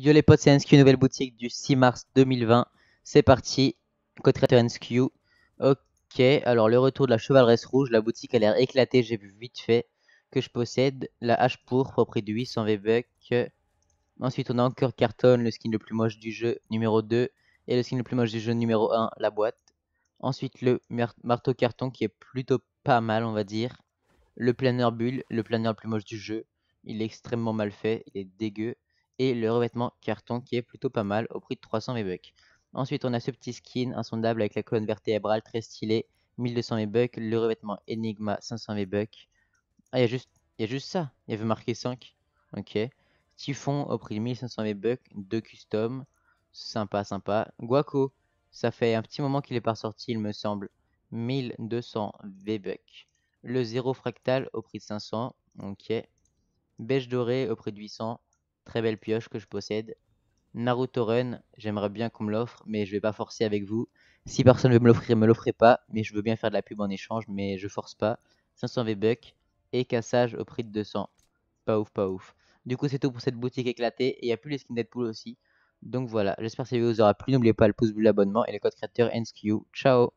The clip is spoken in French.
Yo les potes, c'est NSQ, nouvelle boutique du 6 mars 2020. C'est parti, côté créateur NSQ. Ok, alors le retour de la chevaleresse rouge, la boutique a l'air éclatée, j'ai vu vite fait que je possède. La hache pour au prix de 800 v Ensuite, on a encore Carton, le skin le plus moche du jeu numéro 2. Et le skin le plus moche du jeu numéro 1, la boîte. Ensuite, le marteau carton qui est plutôt pas mal, on va dire. Le planeur bulle, le planeur le plus moche du jeu. Il est extrêmement mal fait, il est dégueu et le revêtement carton qui est plutôt pas mal au prix de 300 V-Bucks. Ensuite, on a ce petit skin insondable avec la colonne vertébrale très stylée, 1200 v le revêtement Enigma 500 V-Bucks. Ah, il y a juste juste ça. Il y avait marqué 5. Ok. Typhon au prix de 1500 V-Bucks, 2 custom. Sympa, sympa. Guaco, ça fait un petit moment qu'il est pas sorti, il me semble. 1200 V-Bucks. Le zéro fractal au prix de 500. Ok. Beige doré au prix de 800 très belle pioche que je possède. Naruto Run, j'aimerais bien qu'on me l'offre, mais je vais pas forcer avec vous. Si personne veut me l'offrir, me l'offrez pas, mais je veux bien faire de la pub en échange, mais je force pas. 500 V-Bucks et cassage au prix de 200. Pas ouf, pas ouf. Du coup, c'est tout pour cette boutique éclatée et il n'y a plus les skins Deadpool aussi. Donc voilà, j'espère que cette vous aura plu. N'oubliez pas le pouce bleu, l'abonnement et le code créateur NSQ. Ciao